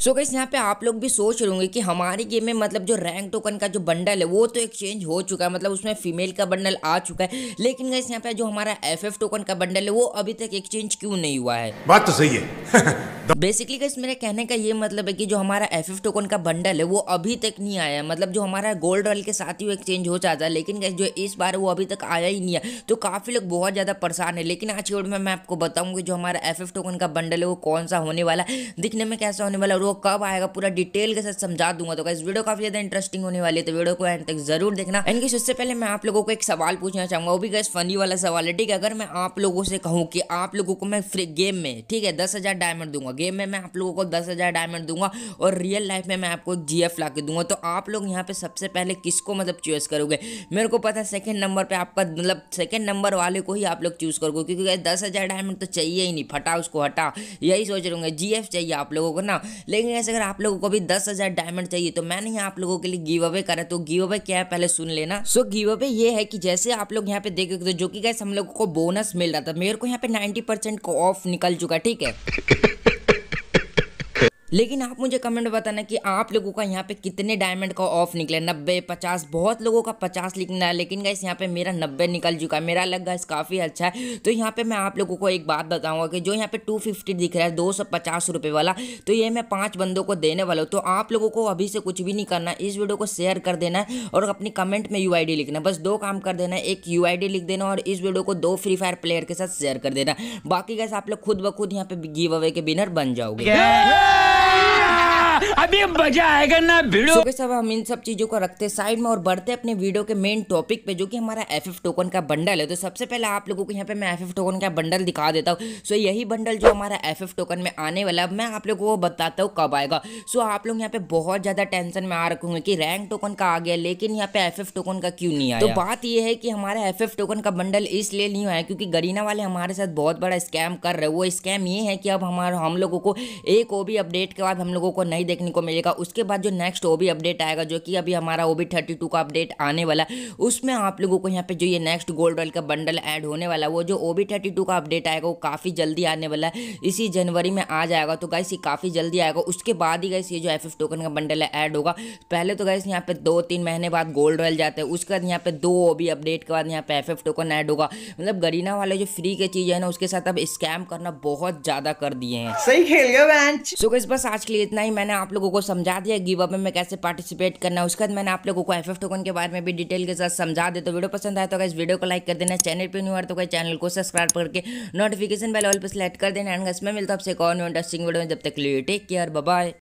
सो gas यहाँ पे आप लोग भी सोच रहे होंगे कि हमारे गेम में मतलब जो रैंक टोकन का जो बंडल है वो तो एक्सचेंज हो चुका है मतलब उसमें फीमेल का बंडल आ चुका है लेकिन गैस यहाँ पे जो हमारा एफएफ टोकन का बंडल है वो अभी तक एक्सचेंज क्यों नहीं हुआ है बात तो सही है बेसिकली गैस मेरे कहने का ये मतलब है कि जो हमारा एफ एफ टोकन का बंडल है वो अभी तक नहीं आया मतलब जो हमारा गोल्ड रॉयल के साथ ही एक्सचेंज हो जाता है लेकिन गैस जो इस बार वो अभी तक आया ही नहीं है तो काफ़ी लोग बहुत ज़्यादा परेशान है लेकिन आज की वीडियो में मैं आपको बताऊंगी जो हमारा एफ एफ टोकन का बंडल है वो कौन सा होने वाला दिखने में कैसा होने वाला और वो कब आएगा पूरा डिटेल के साथ समझा दूंगा तो इस वीडियो काफी ज्यादा इंटरेस्टिंग होने वाली है तो वीडियो को एंड तक जरूर देखना एंड कि उससे पहले मैं आप लोगों को एक सवाल पूछना चाहूंगा वो भी गैस फनी वाला सवाल है ठीक है अगर मैं आप लोगों से कहूँ कि आप लोगों को मैं फ्री गेम में ठीक है दस डायमंड दूंगा गेम में मैं आप लोगों को दस डायमंड दूंगा और रियल लाइफ में मैं आपको जी एफ ला दूंगा तो आप लोग यहाँ पे सबसे पहले किसको मतलब चूज करोगे मेरे को पता है सेकेंड नंबर पर आपका मतलब सेकेंड नंबर वाले को ही आप लोग चूज़ करोगे क्योंकि दस हजार डायमंड तो चाहिए ही नहीं फटा उसको हटा यही सोच रहे होंगे जी चाहिए आप लोगों को ना लेकिन ऐसे अगर आप लोगों को भी दस हजार डायमंड चाहिए तो मैंने यहाँ आप लोगों के लिए गिव अवे करा तो गिव अवे क्या है पहले सुन लेना सो गिव अवे ये है कि जैसे आप लोग यहाँ पे देख सकते हो जो कि गैस हम लोगों को बोनस मिल रहा था मेरे को यहाँ पे नाइनटी परसेंट को ऑफ निकल चुका ठीक है लेकिन आप मुझे कमेंट बताना कि आप लोगों का यहाँ पे कितने डायमंड का ऑफ निकला नब्बे पचास बहुत लोगों का पचास निकला है लेकिन गाइस यहाँ पे मेरा नब्बे निकल चुका है मेरा लग गाइस काफ़ी अच्छा है तो यहाँ पे मैं आप लोगों को एक बात बताऊँगा कि जो यहाँ पे टू फिफ्टी दिख रहा है दो सौ पचास रुपये वाला तो ये मैं पाँच बंदों को देने वाला हूँ तो आप लोगों को अभी से कुछ भी नहीं करना इस वीडियो को शेयर कर देना और अपनी कमेंट में यू लिखना बस दो काम कर देना एक यू लिख देना और इस वीडियो को दो फ्री फायर प्लेयर के साथ शेयर कर देना बाकी गैस आप लोग खुद ब खुद यहाँ पे गिव अवे के बिनर बन जाओगे अभी मजा आएगा ना भिड़ो so, सब हम इन सब चीजों को रखते साइड में और बढ़ते अपने वीडियो के मेन टॉपिक पे जो कि हमारा एफ टोकन का बंडल है तो सबसे पहले आप लोगों को यहाँ पे मैं एफ टोकन का बंडल दिखा देता हूँ सो so, यही बंडल जो हमारा एफ टोकन में आने वाला है मैं आप लोगों को बताता हूँ कब आएगा सो so, आप लोग यहाँ पे बहुत ज्यादा टेंशन में आ रखूंगे की रैंक टोकन का आ गया लेकिन यहाँ पे एफ टोकन का क्यों नहीं तो आया तो बात यह है कि हमारा एफ टोकन का बंडल इसलिए नहीं आया क्योंकि गरीना वाले हमारे साथ बहुत बड़ा स्कैम कर रहे वो स्कैम ये है कि अब हमारे हम लोगों को एक ओ अपडेट के बाद हम लोगों को नहीं देखने को मिलेगा उसके बाद जो नेक्स्ट ओ ओबी अपडेट आएगा जो कि अभी हमारा ओ ओबी थर्टी टू का अपडेट आने वाला है उसमें आप लोगों को यहाँ पे जो ये नेक्स्ट गोल्ड रॉयल का बंडल ऐड होने वाला है वो जो ओ ओबी थर्टी टू का अपडेट आएगा वो काफ़ी जल्दी आने वाला है इसी जनवरी में आ जाएगा तो गाइस ये काफ़ी जल्दी आएगा उसके बाद ही गाइस ये जो एफ एफ टोकन का बंडल है ऐड होगा पहले तो गाइस यहाँ पे दो तीन महीने बाद गोल्ड रॉयल जाते हैं उसके बाद यहाँ पे दो ओ ओबी अपडेट के बाद यहाँ पे एफ एफ टोकन ऐड होगा मतलब गरीना वाले जो फ्री के चीज़ है ना उसके साथ अब स्कैम करना बहुत ज़्यादा कर दिए हैं सही खेल गए सो गाइस बस आज के लिए इतना ही मैंने आप लोगों को समझा दिया गिव अप में कैसे पार्टिसिपेट करना है उसके बाद मैंने आप लोगों को एफ टोकन के बारे में भी डिटेल के साथ समझा दिया तो वीडियो पसंद आया तो इस वीडियो को लाइक कर देना चैनल पर नहीं तो कहीं चैनल को सब्सक्राइब करके नोटिफिकेशन बेल ऑल पर सेलेक्ट कर देना एंड इसमें मिलता है आपसे एक इंटरेस्टिंग वीडियो में जब तक लिए टेक केयर बाय